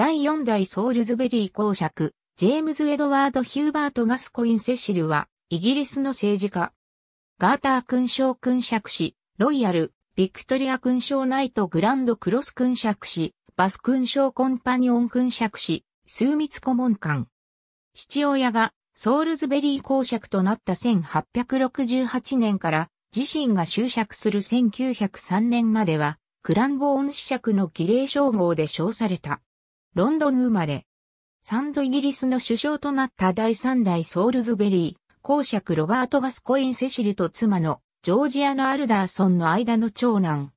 第4代ソールズベリー公爵、ジェームズ・エドワード・ヒューバート・ガスコイン・セシルは、イギリスの政治家。ガーター勲章勲爵士、ロイヤル、ビクトリア勲章ナイト・グランド・クロス勲爵士、バス勲章コンパニオン勲爵士、枢密顧問官。父親がソールズベリー公爵となった1868年から自身が就職する1903年まではクランボーン子爵の儀礼称号で称された。ロンドン生まれ。三度イギリスの首相となった第三代ソールズベリー、公爵ロバート・ガスコイン・セシルと妻のジョージアのアルダーソンの間の長男。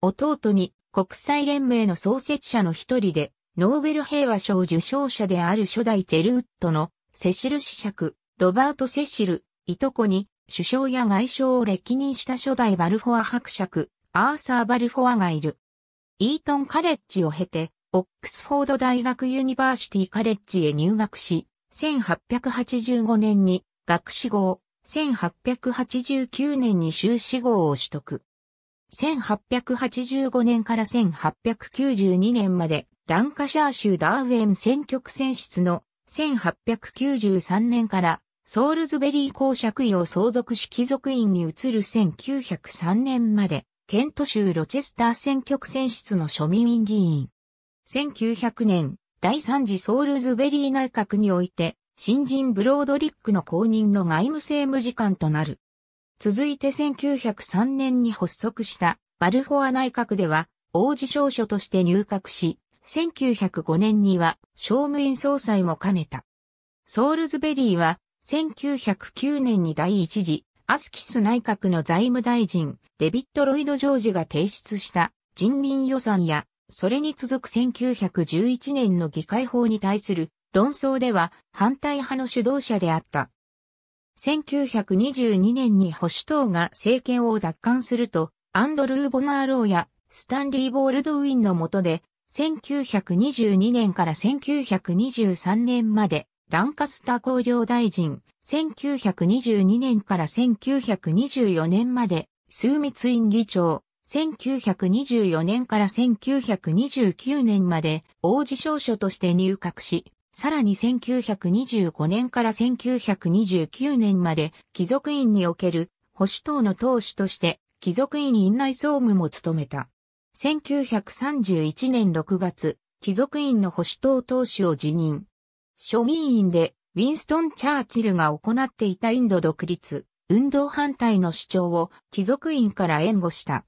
弟に国際連盟の創設者の一人で、ノーベル平和賞受賞者である初代チェルウッドのセシル子爵、ロバート・セシル、いとこに首相や外相を歴任した初代バルフォア伯爵、アーサー・バルフォアがいる。イートンカレッジを経て、オックスフォード大学ユニバーシティカレッジへ入学し、1885年に学士号、1889年に修士号を取得。1885年から1892年まで、ランカシャー州ダーウェン選挙区選出の1893年からソールズベリー公爵位を相続し貴族院に移る1903年までケント州ロチェスター選挙区選出の庶民議員。1900年、第三次ソールズベリー内閣において、新人ブロードリックの公認の外務政務次官となる。続いて1903年に発足したバルフォア内閣では、王子少書として入閣し、1905年には商務院総裁も兼ねた。ソールズベリーは1909年に第一次アスキス内閣の財務大臣、デビッド・ロイド・ジョージが提出した人民予算や、それに続く1911年の議会法に対する論争では反対派の主導者であった。1922年に保守党が政権を奪還すると、アンドルー・ボナーローやスタンリー・ボールドウィンの下で、1922年から1923年までランカスター工業大臣、1922年から1924年まで、数密院議長、1924年から1929年まで、王子少書として入閣し、さらに1925年から1929年まで、貴族院における保守党の党首として、貴族院院内総務も務めた。1931年6月、貴族院の保守党党首を辞任。庶民院でウィンストン・チャーチルが行っていたインド独立、運動反対の主張を貴族院から援護した。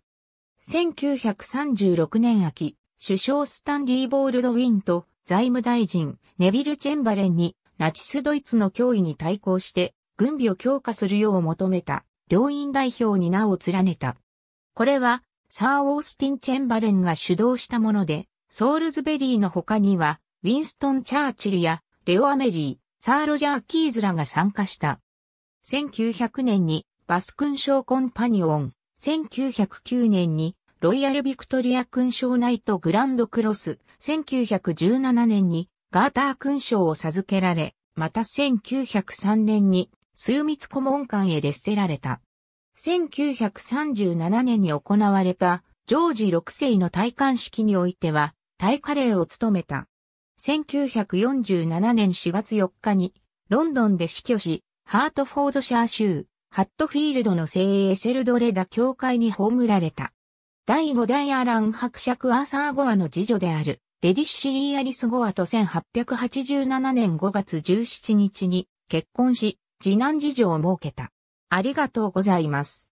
1936年秋、首相スタンリー・ボールドウィンと財務大臣ネビル・チェンバレンにナチスドイツの脅威に対抗して軍備を強化するよう求めた両院代表に名を連ねた。これはサー・オースティン・チェンバレンが主導したもので、ソールズベリーの他にはウィンストン・チャーチルやレオ・アメリー、サー・ロジャー・キーズらが参加した。1900年にバス勲章コンパニオン、1909年にロイヤル・ビクトリア勲章ナイト・グランド・クロス、1917年にガーター勲章を授けられ、また1903年に数密顧問官へ列せられた。1937年に行われたジョージ6世の戴冠式においては、大カレーを務めた。1947年4月4日に、ロンドンで死去し、ハートフォードシャー州、ハットフィールドの聖エセルドレダ教会に葬られた。第5代アラン伯爵アーサー・ゴアの次女である、レディッシリー・アリス・ゴアと1887年5月17日に結婚し、次男次女を設けた。ありがとうございます。